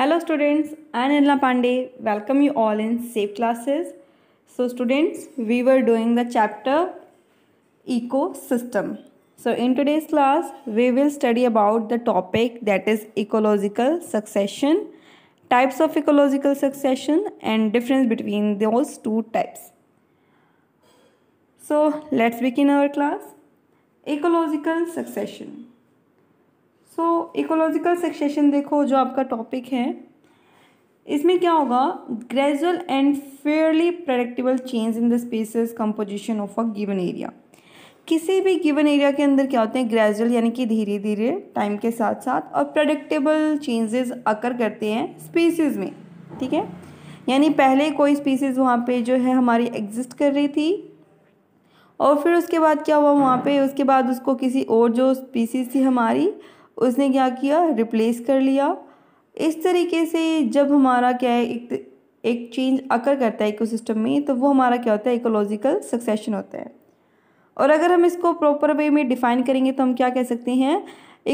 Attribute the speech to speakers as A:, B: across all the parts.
A: Hello students, I am Pandey. Welcome you all in Safe Classes. So students, we were doing the chapter Ecosystem. So in today's class, we will study about the topic that is ecological succession, types of ecological succession and difference between those two types. So let's begin our class. Ecological succession. So ecological succession देखो जो आपका topic है इसमें क्या होगा gradual and fairly predictable change in the species composition of a given area किसी भी given area के अंदर क्या होते हैं ग्रेजुअल यानी कि धीरे धीरे टाइम के साथ साथ और प्रडिक्टेबल चेंजेस अकर करते हैं स्पीसीज में ठीक है यानी पहले कोई स्पीसीज वहाँ पे जो है हमारी एग्जिस्ट कर रही थी और फिर उसके बाद क्या हुआ वहाँ पे उसके बाद उसको किसी और जो स्पीसीज थी हमारी उसने क्या किया रिप्लेस कर लिया इस तरीके से जब हमारा क्या है एक एक चेंज अकर करता है इकोसिस्टम में तो वो हमारा क्या होता है इकोलॉजिकल सक्सेशन होता है और अगर हम इसको प्रॉपर वे में डिफाइन करेंगे तो हम क्या कह सकते हैं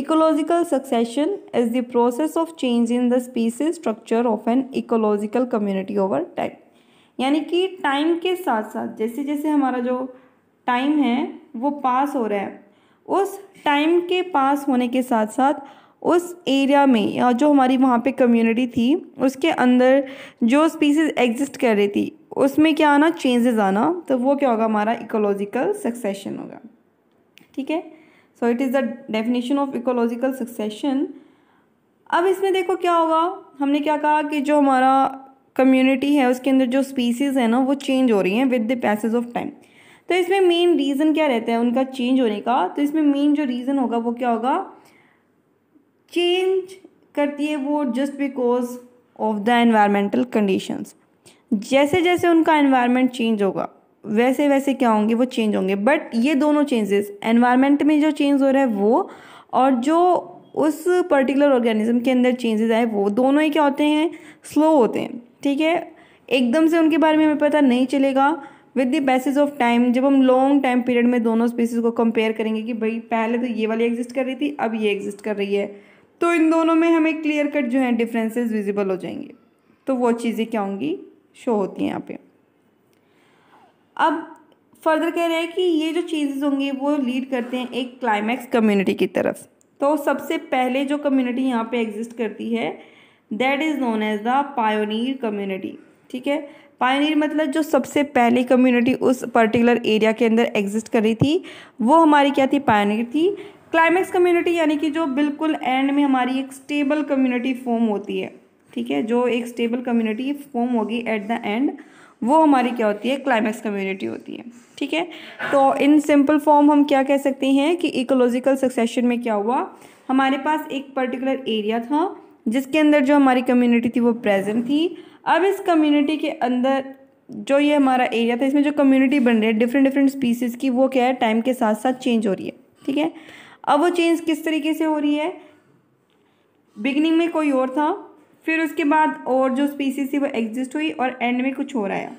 A: ecological succession is the process of change in the species structure of an ecological community over time यानी कि टाइम के साथ साथ जैसे जैसे हमारा जो टाइम है वो पास हो रहा है उस टाइम के पास होने के साथ साथ उस एरिया में या जो हमारी वहाँ पे कम्युनिटी थी उसके अंदर जो स्पीसीज एग्जिस्ट कर रही थी उसमें क्या आना चेंजेस आना तो वो क्या होगा हमारा इकोलॉजिकल सक्सेशन होगा ठीक है so it is the definition of ecological succession अब इसमें देखो क्या होगा हमने क्या कहा कि जो हमारा कम्युनिटी है उसके अंदर जो स्पीसीज़ है ना वो चेंज हो रही हैं with the passage of time तो इसमें मेन रीज़न क्या रहता है उनका चेंज होने का तो इसमें मेन जो रीज़न होगा वो क्या होगा चेंज करती है वो just because of the environmental conditions जैसे जैसे उनका एनवायरमेंट चेंज होगा वैसे वैसे क्या होंगे वो चेंज होंगे बट ये दोनों चेंजेस एनवायरमेंट में जो चेंज हो रहा है वो और जो उस पर्टिकुलर ऑर्गेनिज्म के अंदर चेंजेस आए वो दोनों ही क्या होते हैं स्लो होते हैं ठीक है एकदम से उनके बारे में हमें पता नहीं चलेगा with the passage of time जब हम लॉन्ग टाइम पीरियड में दोनों स्पीसीज को कंपेयर करेंगे कि भाई पहले तो ये वाली एग्जिस्ट कर रही थी अब ये एग्जिस्ट कर रही है तो इन दोनों में हमें क्लियर कट जो है डिफरेंसेस विजिबल हो जाएंगे तो वो चीज़ें क्या होंगी शो होती हैं यहाँ पे अब फर्दर कह रहे हैं कि ये जो चीज़ होंगी वो लीड करते हैं एक क्लाइमैक्स कम्युनिटी की तरफ तो सबसे पहले जो कम्युनिटी यहाँ पे एग्जिस्ट करती है that is known as the pioneer community ठीक है पायनियर मतलब जो सबसे पहली कम्युनिटी उस पर्टिकुलर एरिया के अंदर एग्जिस्ट कर रही थी वो हमारी क्या थी पायनियर थी क्लाइमैक्स कम्युनिटी यानी कि जो बिल्कुल एंड में हमारी एक स्टेबल कम्युनिटी फॉर्म होती है ठीक है जो एक स्टेबल कम्युनिटी फॉर्म होगी एट द एंड वो हमारी क्या होती है क्लाइमैक्स कम्युनिटी होती है ठीक है तो इन सिंपल फॉर्म हम क्या कह सकते हैं कि इकोलॉजिकल सक्सेशन में क्या हुआ हमारे पास एक पर्टिकुलर एरिया था जिसके अंदर जो हमारी कम्युनिटी थी वो प्रेजेंट थी अब इस कम्युनिटी के अंदर जो ये हमारा एरिया था इसमें जो कम्युनिटी बन रही है डिफरेंट डिफरेंट स्पीसीज़ की वो क्या है टाइम के साथ साथ चेंज हो रही है ठीक है अब वो चेंज किस तरीके से हो रही है बिगनिंग में कोई और था फिर उसके बाद और जो स्पीसीज थी वो एग्जिस्ट हुई और एंड में कुछ और आया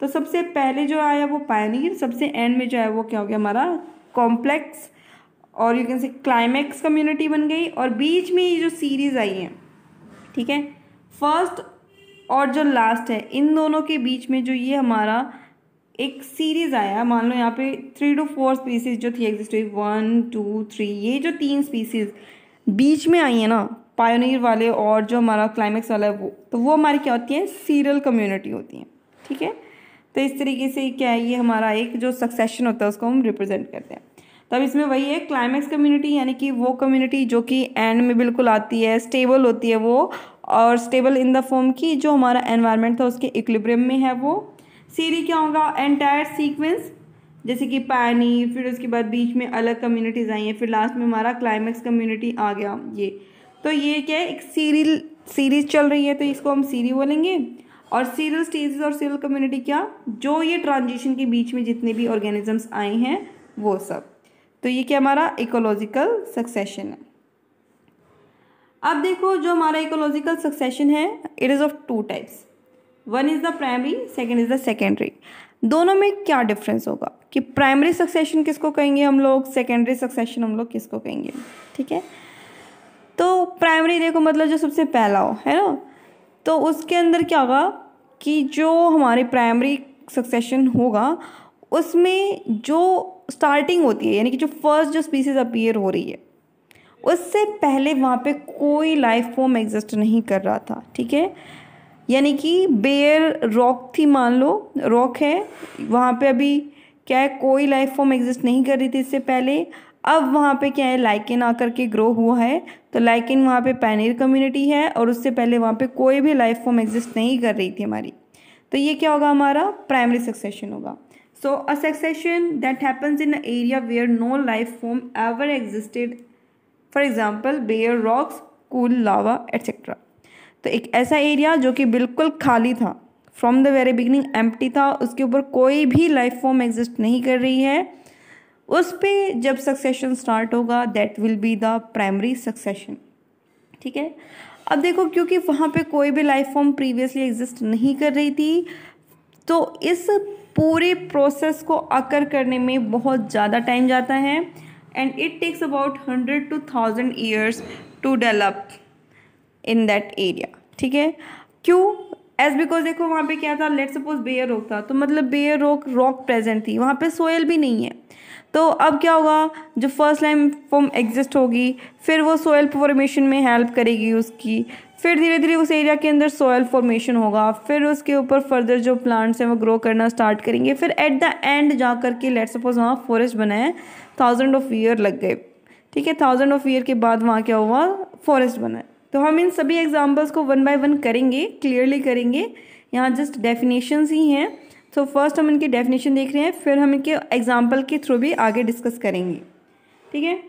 A: तो सबसे पहले जो आया वो पायनियर सबसे एंड में जो है वो क्या हो गया हमारा कॉम्प्लेक्स और you can say climax community बन गई और बीच में ये जो सीरीज़ आई हैं ठीक है फर्स्ट और जो लास्ट है इन दोनों के बीच में जो ये हमारा एक सीरीज़ आया मान लो यहाँ पे थ्री टू फोर स्पीसीज जो थी एग्जिस्ट हुई वन टू थ्री ये जो तीन स्पीसीज बीच में आई है ना पायोनियर वाले और जो हमारा क्लाइमेक्स वाला है वो तो वो हमारी क्या होती है सीरियल कम्युनिटी होती है ठीक है तो इस तरीके से क्या है ये हमारा एक जो सक्सेशन होता है उसको हम रिप्रेजेंट करते हैं तब इसमें वही है क्लाइमैक्स कम्युनिटी यानी कि वो कम्युनिटी जो कि एंड में बिल्कुल आती है स्टेबल होती है वो और स्टेबल इन द फॉर्म की जो हमारा एनवायरनमेंट था उसके इक्लिब्रियम में है वो सीरी क्या होगा एंटायर सीक्वेंस जैसे कि पानी फिर उसके बाद बीच में अलग कम्युनिटीज़ आई हैं फिर लास्ट में हमारा क्लाइमैक्स कम्युनिटी आ गया ये तो ये क्या है एक सीरील सीरीज़ चल रही है तो इसको हम सीरी बोलेंगे और सीरियल स्टेजेस और सीरियल कम्युनिटी क्या जो ये ट्रांजिशन के बीच में जितने भी ऑर्गेनिजम्स आए हैं वो सब तो ये क्या हमारा इकोलॉजिकल सक्सेशन है अब देखो जो हमारा इकोलॉजिकल सक्सेशन है it is of two types one is the primary second is the secondary दोनों में क्या डिफरेंस होगा कि प्राइमरी सक्सेशन किसको कहेंगे हम लोग सेकेंडरी सक्सेशन हम लोग किसको कहेंगे ठीक है तो प्राइमरी देखो मतलब जो सबसे पहला हो है ना तो उसके अंदर क्या होगा कि जो हमारे प्राइमरी सक्सेशन होगा उसमें जो स्टार्टिंग होती है यानी कि जो फर्स्ट जो स्पीसीज अपीयर हो रही है उससे पहले वहाँ पे कोई लाइफ फॉर्म एग्जिस्ट नहीं कर रहा था ठीक है यानी कि बेयर रॉक थी मान लो रॉक है वहाँ पे अभी क्या है कोई लाइफ फॉर्म एग्जिस्ट नहीं कर रही थी इससे पहले अब वहाँ पे क्या है लाइकिन आकर के ग्रो हुआ है तो लाइकिन वहाँ पे पैनिर कम्युनिटी है और उससे पहले वहाँ पे कोई भी लाइफ फॉर्म एग्जिस्ट नहीं कर रही थी हमारी तो ये क्या होगा हमारा प्राइमरी सक्सेशन होगा So a succession that happens in an area where no life form ever existed, for example bare rocks, cool lava, etc. तो एक ऐसा एरिया जो कि बिल्कुल खाली था from the very beginning empty था उसके ऊपर कोई भी लाइफ फॉर्म एग्जिस्ट नहीं कर रही है उस पर जब सक्सेशन स्टार्ट होगा that will be the primary succession ठीक है अब देखो क्योंकि वहाँ पे कोई भी लाइफ फॉर्म प्रीवियसली एग्जिस्ट नहीं कर रही थी तो इस पूरे प्रोसेस को अकर करने में बहुत ज़्यादा टाइम जाता है and it takes about hundred to thousand years to develop in that area ठीक है क्यों एज बिकॉज देखो वहाँ पे क्या था लेट सपोज बेयर रॉक था तो मतलब बेयर रॉक रॉक प्रेजेंट थी वहाँ पे सोयल भी नहीं है तो अब क्या होगा जो फर्स्ट लाइम फॉर्म एग्जिस्ट होगी फिर वो सोयल फॉर्मेशन में हेल्प करेगी उसकी फिर धीरे धीरे उस एरिया के अंदर सॉयल फॉर्मेशन होगा फिर उसके ऊपर फर्दर जो प्लांट्स हैं वो ग्रो करना स्टार्ट करेंगे फिर एट द एंड जा कर के लेट सपोज वहाँ फॉरेस्ट बनाए थाउजेंड ऑफ ईयर लग गए ठीक है थाउजेंड ऑफ ईयर के बाद वहाँ क्या हुआ फॉरेस्ट बनाए तो हम इन सभी एग्जाम्पल्स को वन बाय वन करेंगे क्लियरली करेंगे यहाँ जस्ट डेफिनेशंस ही हैं तो फर्स्ट हम इनके डेफिनेशन देख रहे हैं फिर हम इनके एग्जाम्पल के थ्रू भी आगे डिस्कस करेंगे ठीक है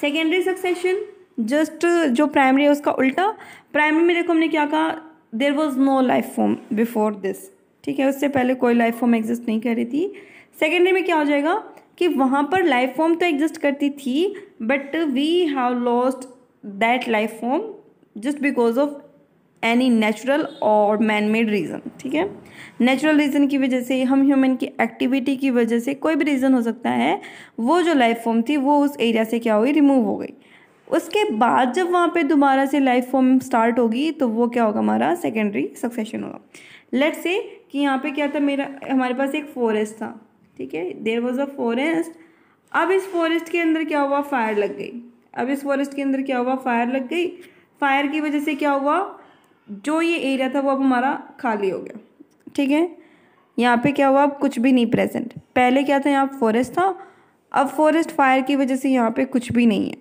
A: सेकेंडरी सक्सेशन जस्ट जो प्राइमरी है उसका उल्टा प्राइमरी में देखो हमने क्या कहा there was no life form before this ठीक है उससे पहले कोई लाइफ फॉर्म एग्जिस्ट नहीं कर रही थी सेकेंडरी में क्या हो जाएगा कि वहाँ पर लाइफ फॉर्म तो एग्जिस्ट करती थी but we have lost that life form just because of any natural और मैन मेड रीज़न ठीक है नेचुरल रीज़न की वजह से हम ह्यूमन की एक्टिविटी की वजह से कोई भी रीज़न हो सकता है वो जो लाइफ फॉर्म थी वो उस एरिया से क्या हुई रिमूव हो गई उसके बाद जब वहाँ पे दोबारा से लाइफ फॉर्म स्टार्ट होगी तो वो क्या होगा हमारा सेकेंडरी सक्सेशन होगा लेट से कि यहाँ पे क्या था मेरा हमारे पास एक फॉरेस्ट था ठीक है देर वॉज अ फॉरेस्ट अब इस फॉरेस्ट के अंदर क्या हुआ फायर लग गई अब इस फॉरेस्ट के अंदर क्या हुआ फायर लग गई फायर की वजह से क्या हुआ जो ये एरिया था वो अब हमारा खाली हो गया ठीक है यहाँ पे क्या हुआ अब कुछ भी नहीं प्रेजेंट पहले क्या था यहाँ फॉरेस्ट था अब फॉरेस्ट फायर की वजह से यहाँ पे कुछ भी नहीं है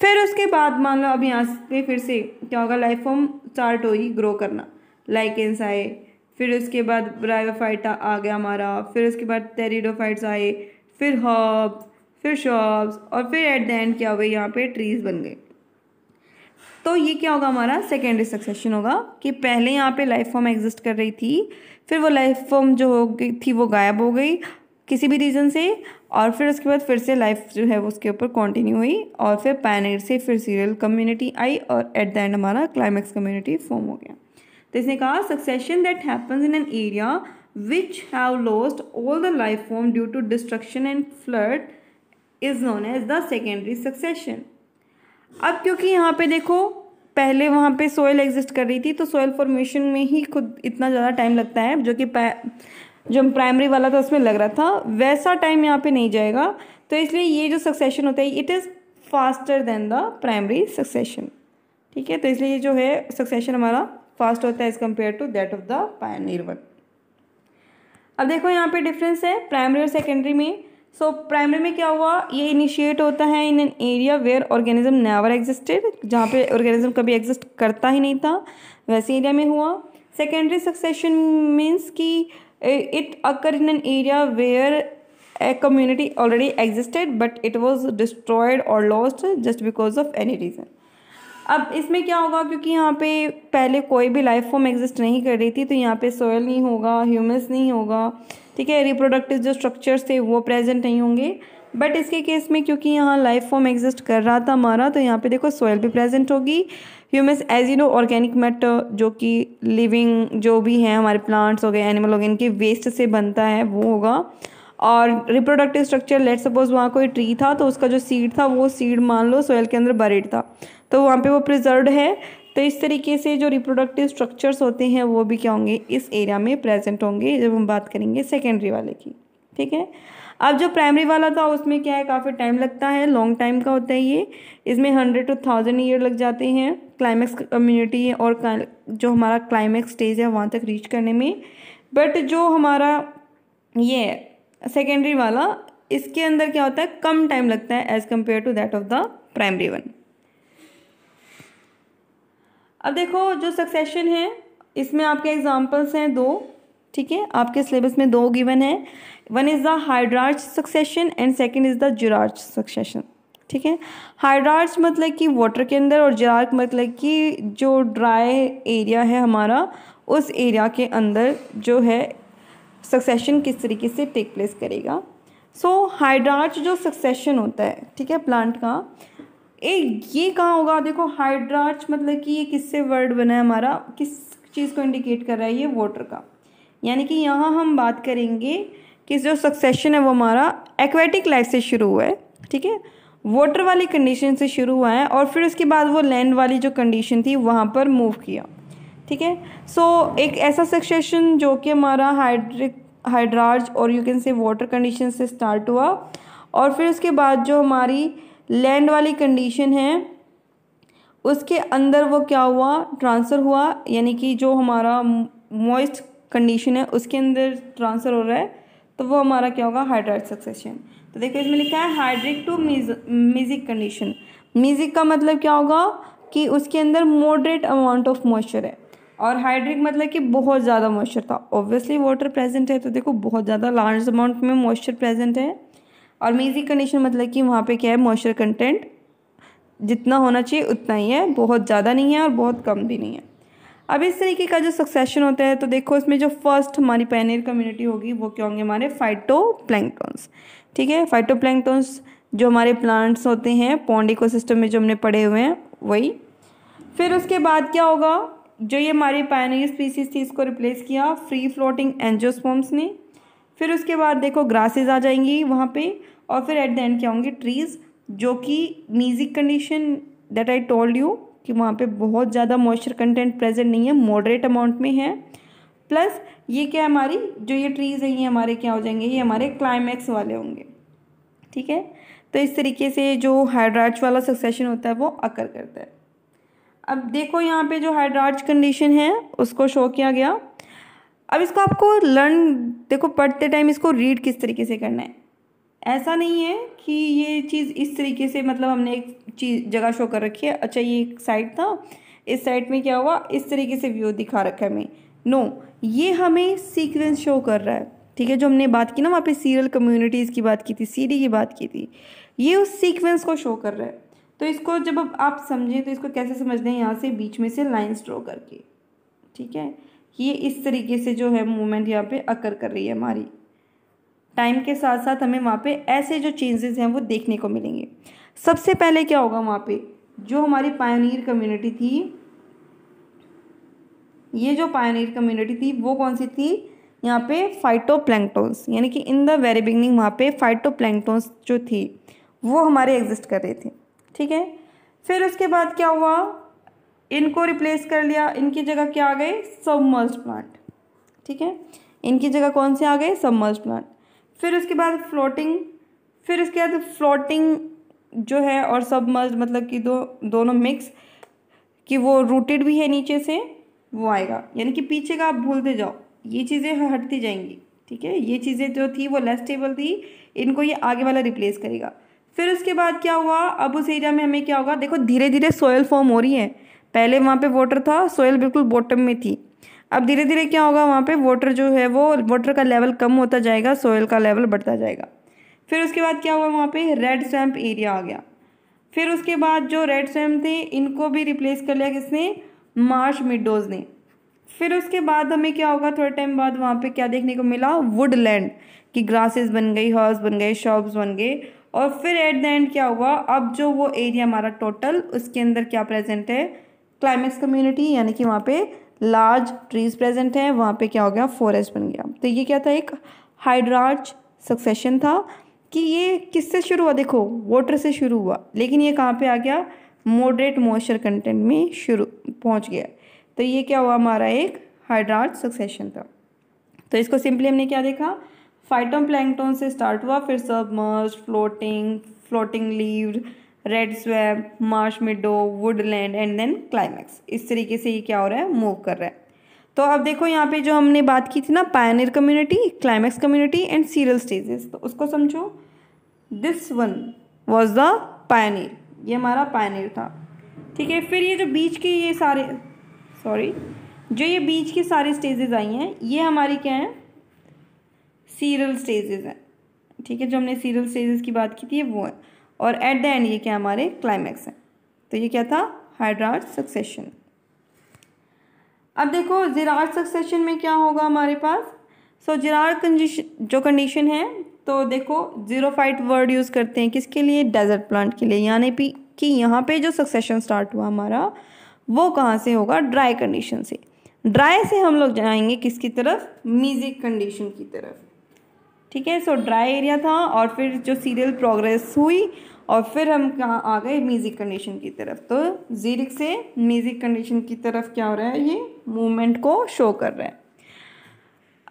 A: फिर उसके बाद मान लो अब यहाँ से फिर से क्या होगा लाइफ फॉर्म स्टार्ट होगी ग्रो करना लाइकेंस आए फिर उसके बाद ब्रायोफाइटा आ गया हमारा फिर उसके बाद टेरिडोफाइट्स आए फिर हॉब्स फिर शॉब्स और फिर एट द एंड क्या हो गया यहाँ पे ट्रीज बन गए तो ये क्या होगा हमारा सेकेंडरी सक्सेशन होगा कि पहले यहाँ पे लाइफ फॉर्म एग्जिस्ट कर रही थी फिर वो लाइफ फॉर्म जो हो गई थी वो गायब हो गई किसी भी रीज़न से और फिर उसके बाद फिर से लाइफ जो है वो उसके ऊपर कंटिन्यू हुई और फिर पैनर से फिर सीरियल कम्युनिटी आई और एट द एंड हमारा क्लाइमैक्स कम्युनिटी फॉर्म हो गया तो इसने कहा succession that happens in an area which have lost all the life form due to destruction and flood is known as the secondary succession अब क्योंकि यहाँ पे देखो पहले वहाँ पे सोयल एग्जिस्ट कर रही थी तो सोयल फॉर्मेशन में ही खुद इतना ज़्यादा टाइम लगता है जो कि जो प्राइमरी वाला था उसमें लग रहा था वैसा टाइम यहाँ पे नहीं जाएगा तो इसलिए ये जो सक्सेशन होता है it is faster than the primary succession ठीक है तो इसलिए ये जो है सक्सेशन हमारा फास्ट होता है as compare to that of the pioneer one अब देखो यहाँ पे डिफरेंस है प्राइमरी और सेकेंडरी में सो so, प्राइमरी में क्या हुआ ये इनिशिएट होता है in an area where organism never existed जहाँ पे ऑर्गेनिज्म कभी एग्जिस्ट करता ही नहीं था वैसे एरिया में हुआ सेकेंडरी सक्सेशन मीन्स कि it occurred in an area where a community already existed but it was destroyed or lost just because of any reason अब इसमें क्या होगा क्योंकि यहाँ पे पहले कोई भी लाइफ फॉर्म एग्जिस्ट नहीं कर रही थी तो यहाँ पे सोयल नहीं होगा ह्यूमस नहीं होगा ठीक है रिप्रोडक्टिव जो स्ट्रक्चर्स थे वो प्रेजेंट नहीं होंगे बट इसके केस में क्योंकि यहाँ लाइफ फॉर्म एग्जिस्ट कर रहा था हमारा तो यहाँ पे देखो सॉयल भी प्रेजेंट होगी humus as you know organic matter जो कि लिविंग जो भी हैं हमारे प्लांट्स हो गए एनिमल हो गए इनके वेस्ट से बनता है वो होगा और रिप्रोडक्टिव स्ट्रक्चर लेट सपोज वहाँ कोई ट्री था तो उसका जो सीड था वो सीड मान लो सोयल के अंदर बरेड था तो वहाँ पे वो प्रिजर्व है तो इस तरीके से जो रिप्रोडक्टिव स्ट्रक्चर्स होते हैं वो भी क्या होंगे इस एरिया में प्रेजेंट होंगे जब हम बात करेंगे सेकेंडरी वाले की ठीक है अब जो प्राइमरी वाला था उसमें क्या है काफ़ी टाइम लगता है लॉन्ग टाइम का होता है ये इसमें हंड्रेड टू थाउजेंड ईयर लग जाते हैं क्लाइमैक्स कम्युनिटी और जो हमारा क्लाइमैक्स स्टेज है वहाँ तक रीच करने में बट जो हमारा ये सेकेंडरी वाला इसके अंदर क्या होता है कम टाइम लगता है as compare to that of the primary one अब देखो जो सक्सेशन है इसमें आपके एग्जाम्पल्स हैं दो ठीक है आपके सिलेबस में दो गिवन है one is the hydrarch succession and second is the xerarch succession ठीक है हाइड्रार्च मतलब कि वाटर के अंदर और जरार्क मतलब कि जो ड्राई एरिया है हमारा उस एरिया के अंदर जो है सक्सेशन किस तरीके से टेक प्लेस करेगा सो so, हाइड्रार्च जो सक्सेशन होता है ठीक है प्लांट का एक ये कहाँ होगा देखो हाइड्रार्च मतलब कि ये किससे वर्ड बना है हमारा किस चीज़ को इंडिकेट कर रहा है ये वाटर का यानी कि यहाँ हम बात करेंगे कि जो सक्सेशन है वो हमारा एक्वेटिक लाइफ से शुरू हुआ है ठीक है वाटर वाली कंडीशन से शुरू हुआ है और फिर उसके बाद वो लैंड वाली जो कंडीशन थी वहाँ पर मूव किया ठीक है सो एक ऐसा सक्सेशन जो कि हमारा हाइड्रिक हाइड्राज और you can say water condition से स्टार्ट हुआ और फिर उसके बाद जो हमारी लैंड वाली कंडीशन है उसके अंदर वो क्या हुआ ट्रांसफ़र हुआ यानी कि जो हमारा मॉइस्ट कंडीशन है उसके अंदर ट्रांसफ़र हो रहा है तो वो हमारा क्या होगा हाइड्राइड सक्सेशन तो देखो इसमें लिखा है hydric to mesic condition mesic का मतलब क्या होगा कि उसके अंदर मॉडरेट अमाउंट ऑफ मॉइस्चर है और हाइड्रिक मतलब कि बहुत ज़्यादा मॉइस्चर था ऑब्वियसली वाटर प्रेजेंट है तो देखो बहुत ज़्यादा लार्ज अमाउंट में मॉइस्चर प्रेजेंट है और म्यूजिक कंडीशन मतलब कि वहाँ पे क्या है मॉइस्चर कंटेंट जितना होना चाहिए उतना ही है बहुत ज़्यादा नहीं है और बहुत कम भी नहीं है अब इस तरीके का जो सक्सेशन होता है तो देखो इसमें जो फर्स्ट हमारी पैनियर कम्युनिटी होगी वो क्या होंगे हमारे फाइटो प्लैंकटॉन्स ठीक है फाइटो प्लैंकटॉन्स जो हमारे प्लांट्स होते हैं पॉन्ड सिस्टम में जो हमने पड़े हुए हैं वही फिर उसके बाद क्या होगा जो ये हमारी पायनियर स्पीसीज थी इसको रिप्लेस किया फ्री फ्लोटिंग एंजियोस्पॉम्स ने फिर उसके बाद देखो ग्रासेस आ जाएंगी वहाँ पे और फिर एट द एंड क्या होंगे ट्रीज़ जो कि mesic condition that I told you कि वहाँ पे बहुत ज़्यादा मॉइस्चर कंटेंट प्रेजेंट नहीं है मॉडरेट अमाउंट में है प्लस ये क्या हमारी जो ये ट्रीज़ हैं ये हमारे क्या हो जाएंगे ये हमारे क्लाइमैक्स वाले होंगे ठीक है तो इस तरीके से जो हाइड्राज वाला सक्सेशन होता है वो अकर करता है अब देखो यहाँ पे जो हाइड्राज कंडीशन है उसको शो किया गया अब इसको आपको लर्न देखो पढ़ते टाइम इसको रीड किस तरीके से करना है ऐसा नहीं है कि ये चीज़ इस तरीके से मतलब हमने एक चीज़ जगह शो कर रखी है अच्छा ये एक साइड था इस साइड में क्या हुआ इस तरीके से व्यू दिखा रखा है हमें नो ये हमें सीक्वेंस शो कर रहा है ठीक है जो हमने बात की ना वहाँ पे सीरियल कम्युनिटीज़ की बात की थी सी की बात की थी ये उस सीक्वेंस को शो कर रहा है तो इसको जब आप समझें तो इसको कैसे समझना है यहाँ से बीच में से लाइन्स ड्रॉ करके ठीक है ये इस तरीके से जो है मूवमेंट यहाँ पे अकर कर रही है हमारी टाइम के साथ साथ हमें वहाँ पे ऐसे जो चेंजेस हैं वो देखने को मिलेंगे सबसे पहले क्या होगा वहाँ पे जो हमारी पायोनियर कम्युनिटी थी ये जो पायोनीर कम्युनिटी थी वो कौन सी थी यहाँ पे फाइटोप्लैंक्टोन्स यानी कि इन द वेरी बिगनिंग वहाँ पे फाइटोप्लैंक्टोन्स जो थी वो हमारे एग्जिस्ट कर रहे थे ठीक है फिर उसके बाद क्या हुआ इनको रिप्लेस कर लिया इनकी जगह क्या आ गए सबमर्ज प्लांट ठीक है इनकी जगह कौन से आ गए सबमर्ज प्लांट फिर उसके बाद फ्लोटिंग फिर उसके बाद फ्लोटिंग जो है और सब मर्ज मतलब कि दो दोनों मिक्स कि वो रूटेड भी है नीचे से वो आएगा यानी कि पीछे का आप भूलते जाओ ये चीज़ें हटती जाएंगी ठीक है ये चीज़ें जो थी वो लेस टेबल थी इनको ये आगे वाला रिप्लेस करेगा फिर उसके बाद क्या हुआ अब उस एरिया में हमें क्या होगा देखो धीरे धीरे सोयल फॉर्म हो रही है पहले वहाँ पे वाटर था सोयल बिल्कुल बॉटम में थी अब धीरे धीरे क्या होगा वहाँ पे वाटर जो है वो वाटर का लेवल कम होता जाएगा सोयल का लेवल बढ़ता जाएगा फिर उसके बाद क्या हुआ वहाँ पे रेड स्वैम्प एरिया आ गया फिर उसके बाद जो रेड स्वैम्प थे इनको भी रिप्लेस कर लिया किसने मार्श मिडोज़ ने फिर उसके बाद हमें क्या होगा थोड़े टाइम बाद वहाँ पे क्या देखने को मिला वुडलैंड कि ग्रासेस बन गई हॉर्स बन गए शॉप्स बन गए और फिर एट द एंड क्या हुआ अब जो वो एरिया हमारा टोटल उसके अंदर क्या प्रेजेंट है क्लाइमेक्स कम्युनिटी यानी कि वहाँ पे लार्ज ट्रीज प्रेजेंट हैं वहाँ पे क्या हो गया फॉरेस्ट बन गया तो ये क्या था एक हाइड्राज सक्सेशन था कि ये किससे शुरू हुआ देखो वाटर से शुरू हुआ लेकिन ये कहाँ पे आ गया मॉडरेट मॉइस्चर कंटेंट में शुरू पहुँच गया तो ये क्या हुआ हमारा एक हाइड्राज सक्सेशन था तो इसको सिंपली हमने क्या देखा फाइटोम से स्टार्ट हुआ फिर submerge floating floating leave reed swamp marsh meadow woodland and then climax इस तरीके से ये क्या हो रहा है मूव कर रहा है तो अब देखो यहाँ पे जो हमने बात की थी ना pioneer community climax community and seral stages तो उसको समझो this one was the pioneer ये हमारा पायनियर था ठीक है फिर ये जो बीच के ये सारे सॉरी जो ये बीच के सारे स्टेजेस आई हैं ये हमारी क्या है सीरियल स्टेजेस हैं ठीक है जो हमने सीरियल स्टेजेस की बात की थी वो है और एट द एंड ये क्या हमारे क्लाइमैक्स हैं तो ये क्या था हाइड्राट सक्सेशन अब देखो जिराट सक्सेशन में क्या होगा हमारे पास सो so, कंडीशन जो कंडीशन है तो देखो जीरोफाइट वर्ड यूज़ करते हैं किसके लिए डेजर्ट प्लांट के लिए यानी कि यहाँ पे जो सक्सेशन स्टार्ट हुआ हमारा वो कहाँ से होगा ड्राई कंडीशन से ड्राई से हम लोग जाएंगे किसकी तरफ मीजिक कंडीशन की तरफ ठीक है सो ड्राई एरिया था और फिर जो सीरियल प्रोग्रेस हुई और फिर हम कहाँ आ गए म्यूज़िक कंडीशन की तरफ तो जीरिक से म्यूज़िक कंडीशन की तरफ क्या हो रहा है ये मूवमेंट को शो कर रहा है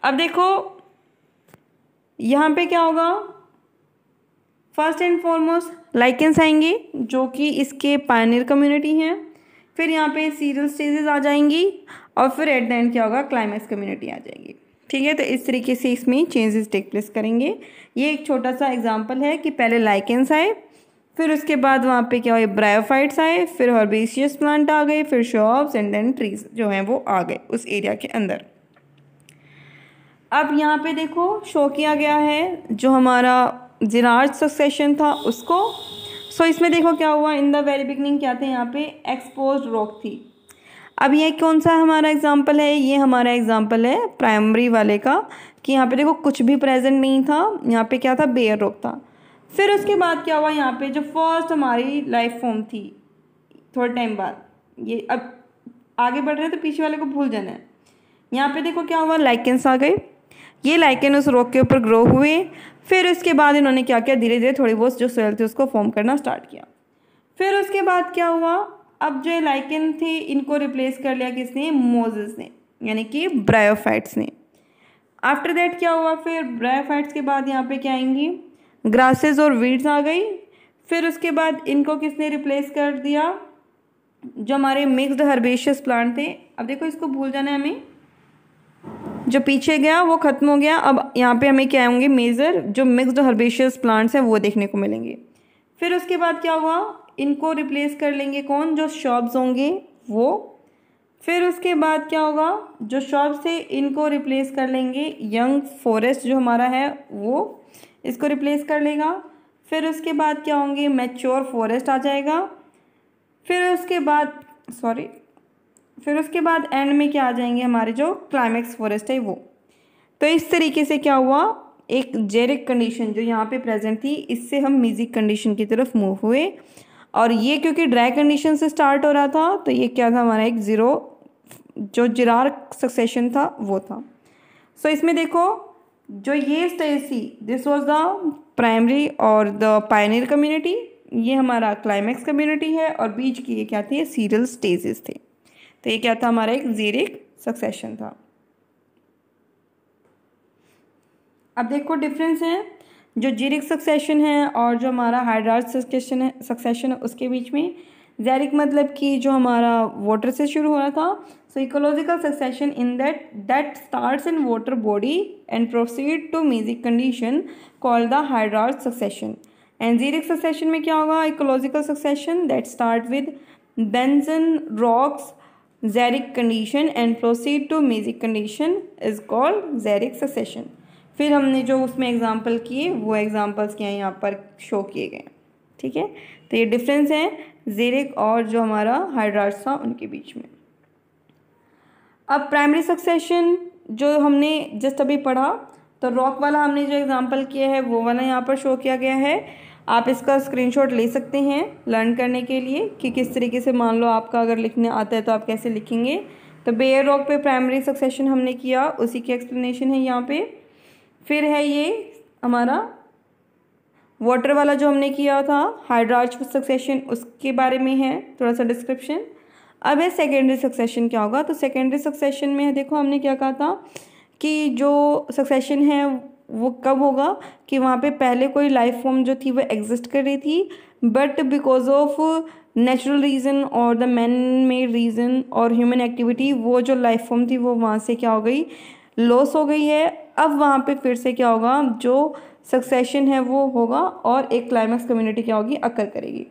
A: अब देखो यहाँ पे क्या होगा फर्स्ट एंड फॉरमोस्ट लाइकेंस आएंगे जो कि इसके पायनियर कम्युनिटी हैं फिर यहाँ पे सीरियल स्टेजेस आ जाएंगी और फिर एट द एंड क्या होगा क्लाइमैक्स कम्युनिटी आ जाएगी ठीक है तो इस तरीके से इसमें चेंजेस टेक प्लेस करेंगे ये एक छोटा सा एग्जाम्पल है कि पहले लाइकेंस आए फिर उसके बाद वहाँ पे क्या हुए ब्रायोफाइट्स आए फिर हॉर्बेशियस प्लांट आ गए फिर शॉप्स एंड देन ट्रीज जो हैं वो आ गए उस एरिया के अंदर अब यहाँ पे देखो शो किया गया है जो हमारा जिनार्ज सक्सेशन था उसको सो so इसमें देखो क्या हुआ इन द वेरी बिगनिंग क्या थे यहाँ पे एक्सपोज रॉक थी अब ये कौन सा हमारा एग्ज़ाम्पल है ये हमारा एग्ज़ाम्पल है प्राइमरी वाले का कि यहाँ पे देखो कुछ भी प्रेजेंट नहीं था यहाँ पे क्या था बेयर रोक था फिर उसके बाद क्या हुआ यहाँ पे जो फर्स्ट हमारी लाइफ फॉर्म थी थोड़े टाइम बाद ये अब आगे बढ़ रहे हैं तो पीछे वाले को भूल जाना है यहाँ पे देखो क्या हुआ लाइकेंस आ गए ये लाइकेन उस रोक के ऊपर ग्रो हुए फिर उसके बाद इन्होंने क्या किया धीरे धीरे थोड़ी बहुत जो सोयल थी उसको फॉर्म करना स्टार्ट किया फिर उसके बाद क्या हुआ अब जो लाइकन थे इनको रिप्लेस कर लिया किसने मोजेस ने यानी कि ब्रायोफाइट्स ने आफ्टर दैट क्या हुआ फिर ब्रायोफाइट्स के बाद यहाँ पे क्या आएंगी ग्रासेस और वीड्स आ गई फिर उसके बाद इनको किसने रिप्लेस कर दिया जो हमारे मिक्स्ड हर्बेशियस प्लांट थे अब देखो इसको भूल जाना है हमें जो पीछे गया वो ख़त्म हो गया अब यहाँ पे हमें क्या होंगे मेजर जो मिक्स्ड हर्बेशियस प्लांट्स हैं वो देखने को मिलेंगे फिर उसके बाद क्या हुआ इनको रिप्लेस कर लेंगे कौन जो शॉप्स होंगे वो फिर उसके बाद क्या होगा जो शॉप्स है इनको रिप्लेस कर लेंगे यंग फॉरेस्ट जो हमारा है वो इसको रिप्लेस कर लेगा फिर उसके बाद क्या होंगे मैच्योर फॉरेस्ट आ जाएगा फिर उसके बाद सॉरी फिर उसके बाद एंड में क्या आ जाएंगे हमारे जो क्लाइमैक्स फॉरेस्ट है वो तो इस तरीके से क्या हुआ एक जेरिक कंडीशन जो यहाँ पे प्रेजेंट थी इससे हम म्यूज़िक कंडीशन की तरफ मूव हुए और ये क्योंकि ड्राई कंडीशन से स्टार्ट हो रहा था तो ये क्या था हमारा एक ज़ीरो जो जिरार सक्सेशन था वो था सो so, इसमें देखो जो ये स्टेसी दिस वाज द प्राइमरी और द पायनियर कम्युनिटी ये हमारा क्लाइमैक्स कम्युनिटी है और बीच की ये क्या थी सीरियल स्टेजेस थे तो ये क्या था हमारा एक जीरिक सक्सेशन था अब देखो डिफरेंस है जो जीरिक सक्सेशन है और जो हमारा हाइड्रार्ज सक्सेशन है सक्सेशन है उसके बीच में जैरिक मतलब कि जो हमारा वाटर से शुरू हो रहा था so ecological succession in that that starts in water body and proceed to mesic condition call the hydrarch succession and xeric succession में क्या होगा ecological succession that start with barren rocks xeric condition and proceed to mesic condition is called xeric succession फिर हमने जो उसमें example किए वो examples क्या यहाँ पर शो किए गए ठीक है तो ये डिफरेंस है जेरिक और जो हमारा हाइड्राट्स था उनके बीच में अब प्राइमरी सक्सेशन जो हमने जस्ट अभी पढ़ा तो रॉक वाला हमने जो एग्ज़ाम्पल किया है वो वाला यहाँ पर शो किया गया है आप इसका स्क्रीनशॉट ले सकते हैं लर्न करने के लिए कि किस तरीके से मान लो आपका अगर लिखने आता है तो आप कैसे लिखेंगे तो बेयर रॉक पे प्राइमरी सक्सेशन हमने किया उसी की एक्सप्लेनेशन है यहाँ पे फिर है ये हमारा वाटर वाला जो हमने किया था हाइड्राज सक्सेशन उसके बारे में है थोड़ा सा डिस्क्रिप्शन अब है सेकेंडरी सक्सेशन क्या होगा तो सेकेंडरी सक्सेशन में देखो हमने क्या कहा था कि जो सक्सेशन है वो कब होगा कि वहाँ पे पहले कोई लाइफ फॉर्म जो थी वो एग्जिस्ट कर रही थी but because of natural reason और द मैन मेड रीज़न और ह्यूमन एक्टिविटी वो जो लाइफ फॉर्म थी वो वहाँ से क्या हो गई लॉस हो गई है अब वहाँ पे फिर से क्या होगा जो सक्सेशन है वो होगा और एक क्लाइमैक्स कम्युनिटी क्या होगी अक्कर करेगी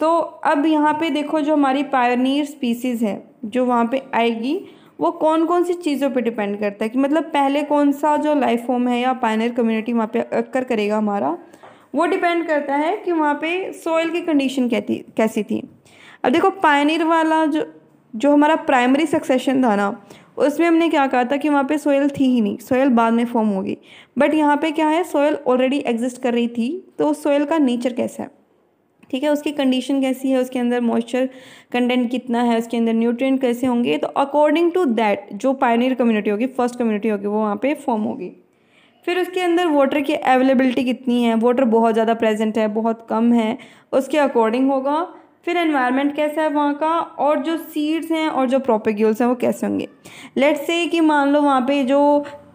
A: तो अब यहाँ पे देखो जो हमारी पायोनियर स्पीसीज़ है जो वहाँ पे आएगी वो कौन कौन सी चीज़ों पे डिपेंड करता है कि मतलब पहले कौन सा जो लाइफ फॉर्म है या पायनियर कम्युनिटी वहाँ पे अक्कर करेगा हमारा वो डिपेंड करता है कि वहाँ पे सोइल की कंडीशन कैसी कैसी थी अब देखो पायनियर वाला जो जो हमारा प्राइमरी सक्सेशन था ना उसमें हमने क्या कहा था कि वहाँ पे सोयल थी ही नहीं सोयल बाद में फॉर्म होगी बट यहाँ पे क्या है सोयल ऑलरेडी एग्जिस्ट कर रही थी तो उस सोयल का नेचर कैसा है ठीक है उसकी कंडीशन कैसी है उसके अंदर मॉइस्चर कंटेंट कितना है उसके अंदर न्यूट्रिएंट कैसे होंगे तो अकॉर्डिंग टू दैट जो पायनियर कम्युनिटी होगी फर्स्ट कम्युनिटी होगी वो वहाँ पे फॉर्म होगी फिर उसके अंदर वाटर की अवेलेबिलिटी कितनी है वाटर बहुत ज़्यादा प्रेजेंट है बहुत कम है उसके अकॉर्डिंग होगा फिर एनवायरनमेंट कैसा है वहाँ का और जो सीड्स हैं और जो प्रोपेग्यूल्स हैं वो कैसे होंगे लेट्स से कि मान लो वहाँ पे जो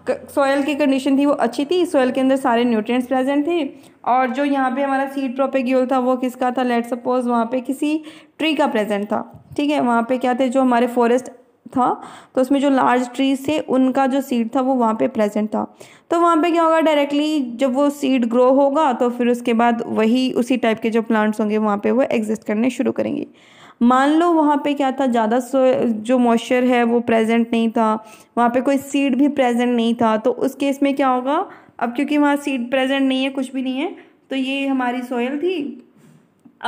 A: सॉयल की कंडीशन थी वो अच्छी थी सॉयल के अंदर सारे न्यूट्रिएंट्स प्रेजेंट थे और जो यहाँ पे हमारा सीड प्रोपेग्यूल था वो किसका था लेट सपोज वहाँ पे किसी ट्री का प्रेजेंट था ठीक है वहाँ पे क्या थे जो हमारे फॉरेस्ट था तो उसमें जो लार्ज ट्रीज थे उनका जो सीड था वो वहाँ पे प्रेजेंट था तो वहाँ पे क्या होगा डायरेक्टली जब वो सीड ग्रो होगा तो फिर उसके बाद वही उसी टाइप के जो प्लांट्स होंगे वहाँ पे वो एग्जिस्ट करने शुरू करेंगे मान लो वहाँ पे क्या था ज़्यादा जो मॉइस्चर है वो प्रेजेंट नहीं था वहाँ पे कोई सीड भी प्रेजेंट नहीं था तो उस केस में क्या होगा अब क्योंकि वहाँ सीड प्रेजेंट नहीं है कुछ भी नहीं है तो ये हमारी सॉयल थी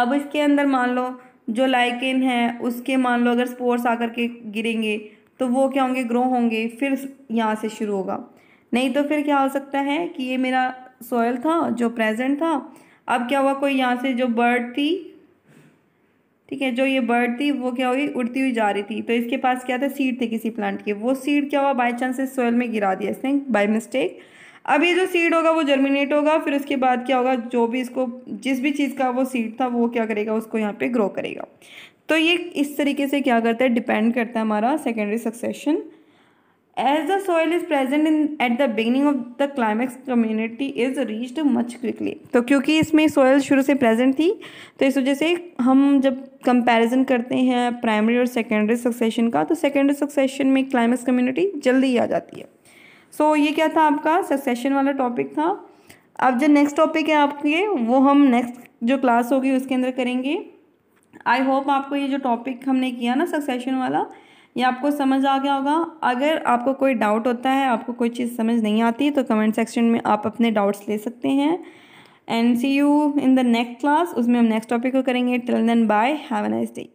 A: अब इसके अंदर मान लो जो लाइकेन है उसके मान लो अगर स्पोर्स आकर के गिरेंगे तो वो क्या होंगे ग्रो होंगे फिर यहाँ से शुरू होगा नहीं तो फिर क्या हो सकता है कि ये मेरा सॉयल था जो प्रेजेंट था अब क्या हुआ कोई यहाँ से जो बर्ड थी ठीक है जो ये बर्ड थी वो क्या हुई उड़ती हुई जा रही थी तो इसके पास क्या था सीड थे किसी प्लांट के वो सीड क्या हुआ बाई चांस इस सॉयल में गिरा दिया इसने बाई मिस्टेक अब ये जो सीड होगा वो जर्मिनेट होगा फिर उसके बाद क्या होगा जो भी इसको जिस भी चीज़ का वो सीड था वो क्या करेगा उसको यहाँ पे ग्रो करेगा तो ये इस तरीके से क्या करता है डिपेंड करता है हमारा secondary succession as the soil is present in at the beginning of the climax community is reached much quickly तो क्योंकि इसमें सॉइल शुरू से प्रेजेंट थी तो इस वजह से हम जब कंपैरिजन करते हैं प्राइमरी और सेकेंडरी सक्सेशन का तो सेकेंडरी सक्सेशन में क्लाइमैक्स कम्युनिटी जल्दी ही आ जाती है सो so, ये क्या था आपका सक्सेशन वाला टॉपिक था अब जो नेक्स्ट टॉपिक है आपके वो हम नेक्स्ट जो क्लास होगी उसके अंदर करेंगे आई होप आपको ये जो टॉपिक हमने किया ना सक्सेशन वाला ये आपको समझ आ गया होगा अगर आपको कोई डाउट होता है आपको कोई चीज़ समझ नहीं आती तो कमेंट सेक्शन में आप अपने डाउट्स ले सकते हैं and see you in the next class उसमें हम नेक्स्ट टॉपिक को करेंगे till then bye have a nice day